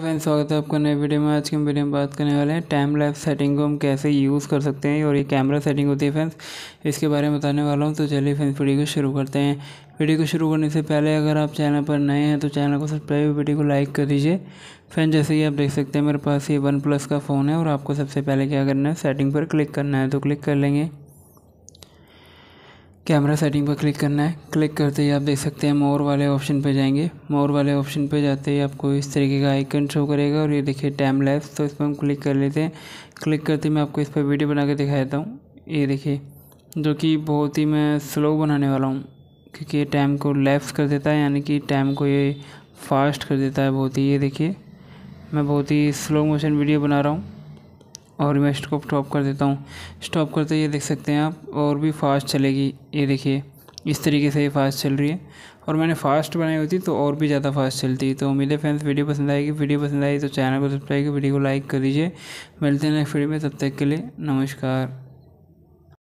friends तो स्वागत है आपका नए वीडियो में आज के हम वीडियो में बात करने वाले हैं टाइम लाइफ सेटिंग को हम कैसे यूज़ कर सकते हैं और ये कैमरा सेटिंग होती है फ्रेंड्स इसके बारे में बताने वाला हूँ तो चलिए फ्रेंड्स वीडियो को शुरू करते हैं वीडियो को शुरू करने से पहले अगर आप चैनल पर नए हैं तो चैनल को सब्सक्राइब वीडियो को लाइक कर दीजिए फ्रेंड जैसे कि आप देख सकते हैं मेरे पास ये वन प्लस का फ़ोन है और आपको सबसे पहले क्या करना है सेटिंग पर क्लिक करना है तो क्लिक कर लेंगे कैमरा सेटिंग पर क्लिक करना है क्लिक करते ही आप देख सकते हैं मोर वाले ऑप्शन पर जाएंगे मोर वाले ऑप्शन पर जाते ही आपको इस तरीके का आइकन शो करेगा और ये देखिए टाइम लैप्स तो इस पर हम क्लिक कर लेते हैं क्लिक करते ही मैं आपको इस पर वीडियो बना के दिखा देता हूँ ये देखिए जो कि बहुत ही मैं स्लो बनाने वाला हूँ क्योंकि ये टाइम को लैप्स कर देता है यानी कि टाइम को ये फास्ट कर देता है बहुत ही ये देखिए मैं बहुत ही स्लो मोशन वीडियो बना रहा हूँ और मैं इसको स्टॉप कर देता हूँ स्टॉप करते ये देख सकते हैं आप और भी फास्ट चलेगी ये देखिए इस तरीके से ये फास्ट चल रही है और मैंने फास्ट बनाई हुई थी तो और भी ज़्यादा फास्ट चलती तो उम्मीद है फ्रेंड्स वीडियो पसंद आएगी वीडियो पसंद आई तो चैनल को सब्सक्राइब कीजिए वीडियो को लाइक कर दीजिए मिलते हैं नेक्स्ट वीडियो में तब तक के लिए नमस्कार